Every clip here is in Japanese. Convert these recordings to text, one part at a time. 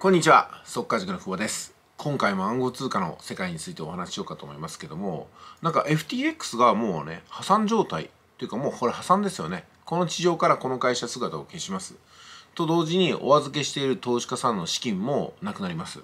こんにちは速稼塾の久保です今回も暗号通貨の世界についてお話ししようかと思いますけどもなんか FTX がもうね破産状態というかもうこれ破産ですよねこの地上からこの会社姿を消しますと同時にお預けしている投資家さんの資金もなくなります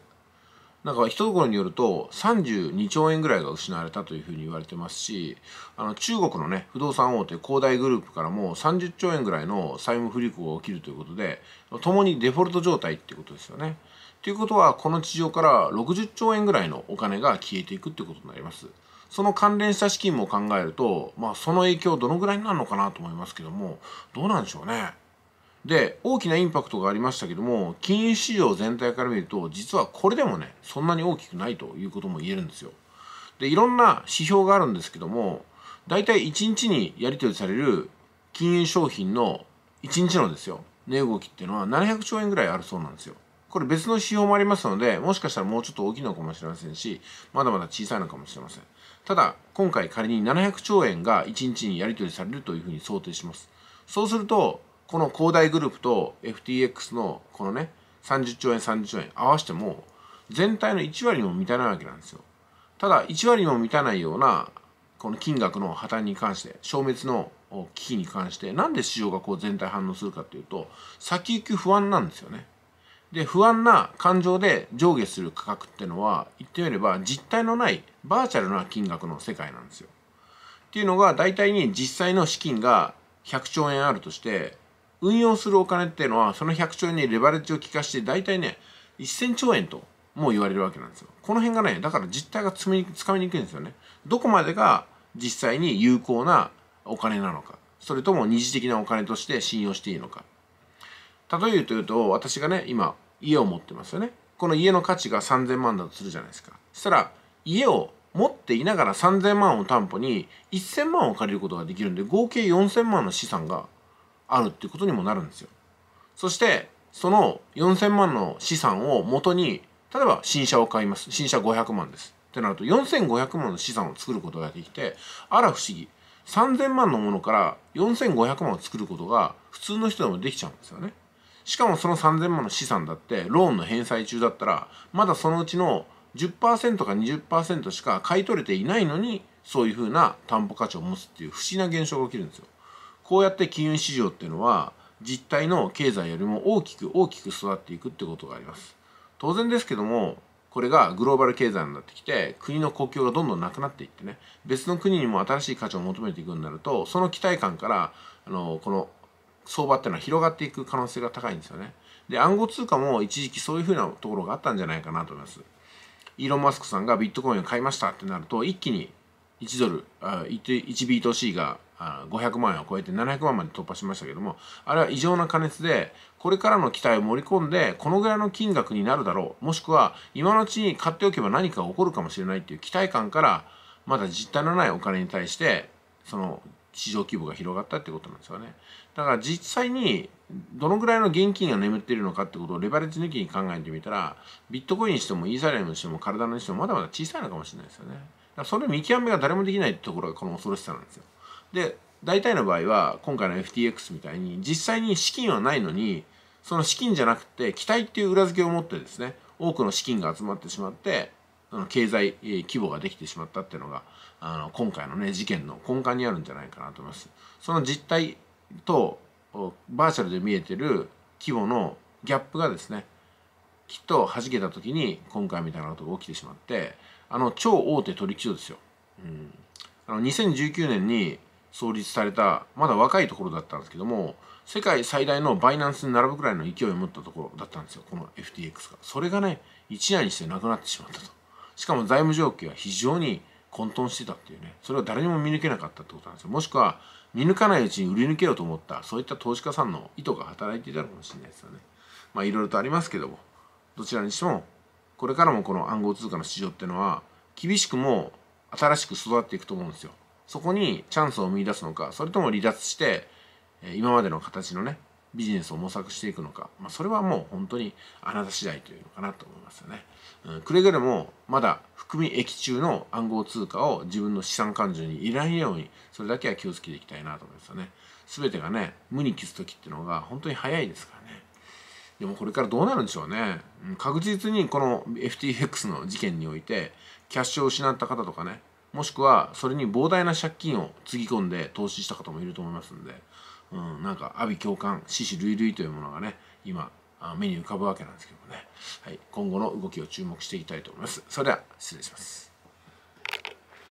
なんか一ろによると32兆円ぐらいが失われたというふうに言われてますしあの中国のね不動産大手恒大グループからも30兆円ぐらいの債務不履行が起きるということで共にデフォルト状態っていうことですよね。ということはこの地上から60兆円ぐらいのお金が消えていくってことになります。その関連した資金も考えると、まあ、その影響どのぐらいになるのかなと思いますけどもどうなんでしょうね。で大きなインパクトがありましたけども金融市場全体から見ると実はこれでもねそんなに大きくないということも言えるんですよ。でいろんな指標があるんですけども大体1日にやり取りされる金融商品の1日のですよ値動きっていうのは700兆円ぐらいあるそうなんですよ。これ別の指標もありますのでもしかしたらもうちょっと大きいのかもしれませんしまだまだ小さいのかもしれません。ただ今回仮に700兆円が1日にやり取りされるというふうに想定します。そうするとこの恒大グループと FTX のこのね30兆円30兆円合わせても全体の1割にも満たないわけなんですよただ1割にも満たないようなこの金額の破綻に関して消滅の危機に関してなんで市場がこう全体反応するかっていうと先行き不安なんですよねで不安な感情で上下する価格ってのは言ってみれば実体のないバーチャルな金額の世界なんですよっていうのが大体に実際の資金が100兆円あるとして運用するお金っていうのはその100兆円にレバレッジを効かして大体ね1000兆円ともう言われるわけなんですよこの辺がねだから実態がつみつかみにくいんですよねどこまでが実際に有効なお金なのかそれとも二次的なお金として信用していいのか例えるというと私がね今家を持ってますよねこの家の価値が3000万だとするじゃないですかそしたら家を持っていながら3000万を担保に1000万を借りることができるんで合計4000万の資産があるっていうことにもなるんですよ。そしてその4,000万の資産を元に例えば新車を買います新車500万ですってなると4,500万の資産を作ることができてあら不思議3,000万のものから4,500万を作ることが普通の人でもできちゃうんですよね。しかもその3,000万の資産だってローンの返済中だったらまだそのうちの10%か20%しか買い取れていないのにそういうふうな担保価値を持つっていう不思議な現象が起きるんですよ。こうやって金融市場っていうのは実体の経済よりも大きく大きく育っていくってことがあります当然ですけどもこれがグローバル経済になってきて国の国境がどんどんなくなっていってね別の国にも新しい価値を求めていくようになるとその期待感からあのこの相場っていうのは広がっていく可能性が高いんですよねで暗号通貨も一時期そういうふうなところがあったんじゃないかなと思いますイーロン・マスクさんがビットコインを買いましたってなると一気に1ドルあ 1, 1ビート C があ500万円を超えて700万まで突破しましたけどもあれは異常な過熱でこれからの期待を盛り込んでこのぐらいの金額になるだろうもしくは今のうちに買っておけば何か起こるかもしれないっていう期待感からまだ実体のないお金に対してその市場規模が広がったってことなんですよねだから実際にどのぐらいの現金が眠っているのかってことをレバレッジ抜きに考えてみたらビットコインにしてもイーサリアムにしても体にしてもまだまだ小さいのかもしれないですよねだからそれ見極めが誰もできないってところがこの恐ろしさなんですよで大体の場合は今回の FTX みたいに実際に資金はないのにその資金じゃなくて期待っていう裏付けを持ってですね多くの資金が集まってしまってその経済規模ができてしまったっていうのがあの今回のね事件の根幹にあるんじゃないかなと思います。その実態とバーチャルで見えてる規模のギャップがですねきっと弾けた時に今回みたいなことが起きてしまってあの超大手取引所ですよ、うん、あの2019年に創立されたまだ若いところだったんですけども世界最大のバイナンスに並ぶくらいの勢いを持ったところだったんですよこの FTX がそれがね一夜にしてなくなってしまったとしかも財務状況は非常に混沌してたっていうねそれを誰にも見抜けなかったってことなんですよもしくは見抜かないうちに売り抜けようと思ったそういった投資家さんの意図が働いていたのかもしれないですよねまあいろいろとありますけどもどちらにしてもこれからもこの暗号通貨の市場っていうのは厳しくも新しく育っていくと思うんですよそこにチャンスを見いだすのかそれとも離脱して今までの形のねビジネスを模索していくのか、まあ、それはもう本当にあなた次第というのかなと思いますよね、うん、くれぐれもまだ含み益中の暗号通貨を自分の資産勘定にいれんようにそれだけは気をつけていきたいなと思いますよね全てがね無に帰す時っていうのが本当に早いですからねでもこれからどうなるんでしょうね、確実にこの FTX の事件においてキャッシュを失った方とかねもしくはそれに膨大な借金をつぎ込んで投資した方もいると思いますんで、うん、なんか阿鼻共感獅子類類というものがね今目に浮かぶわけなんですけどもね、はい、今後の動きを注目していきたいと思いますそれでは失礼します